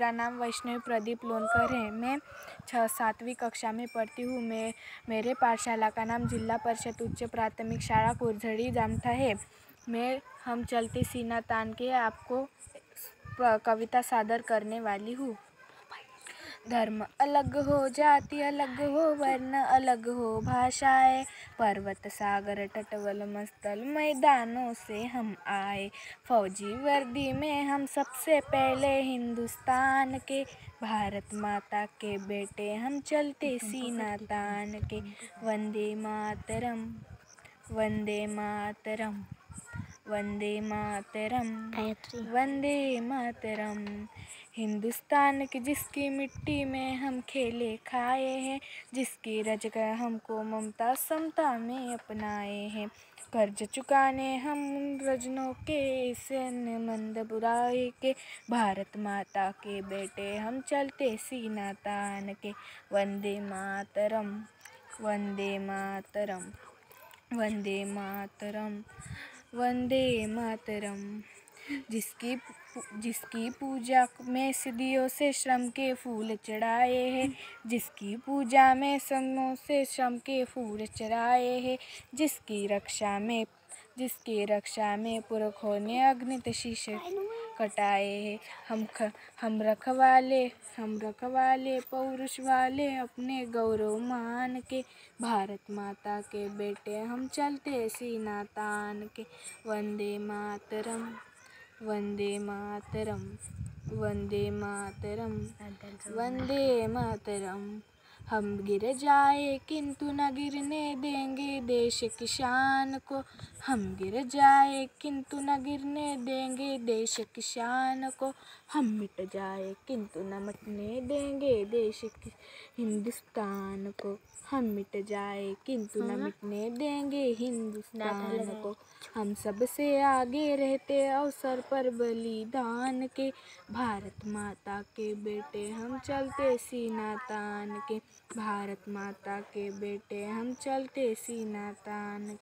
मेरा नाम वैष्णवी प्रदीप लोनकर है मैं छः सातवीं कक्षा में पढ़ती हूँ मैं मेरे पाठशाला का नाम जिला परिषद उच्च प्राथमिक शाला कुरझड़ी जामठा है मैं हम चलते सीना तान के आपको कविता सादर करने वाली हूँ धर्म अलग हो जाति अलग हो वर्ण अलग हो भाषाएं पर्वत सागर टटवल मस्तल मैदानों से हम आए फौजी वर्दी में हम सबसे पहले हिंदुस्तान के भारत माता के बेटे हम चलते तो सीना तान के वंदे मातरम वंदे मातरम वंदे मातरम वंदे मातरम हिंदुस्तान की जिसकी मिट्टी में हम खेले खाए हैं जिसकी रजगर हमको ममता समता में अपनाए हैं कर्ज चुकाने हम रजनों के सैन्य मंद बुराए के भारत माता के बेटे हम चलते सीना तान के वंदे मातरम वंदे मातरम वंदे मातरम वंदे मातरम जिसकी जिसकी पूजा में सिद्धियों से श्रम के फूल चढ़ाए हैं जिसकी पूजा में समों से श्रम के फूल चढ़ाए हैं जिसकी रक्षा में जिसकी रक्षा में पुरखों ने अग्नित शीश है हम ख हम रखवाले हम रखवाले पौरुष वाले अपने गौरव मान के भारत माता के बेटे हम चलते सीना तान के वंदे मातरम वंदे मातरम वंदे मातरम वंदे मातरम हम गिर जाए किंतु न गिरने देंगे देश किसान को हम गिर जाए किंतु न गिरने देंगे देश किसान को हम मिट जाए किंतु न मिटने देंगे देश की हिंदुस्तान को हम मिट जाए किंतु न हाँ। मिटने देंगे हिंदुस्तान को हम सबसे आगे रहते अवसर पर बलिदान के भारत माता के बेटे हम चलते सीना तान के भारत माता के बेटे हम चलते सीना तान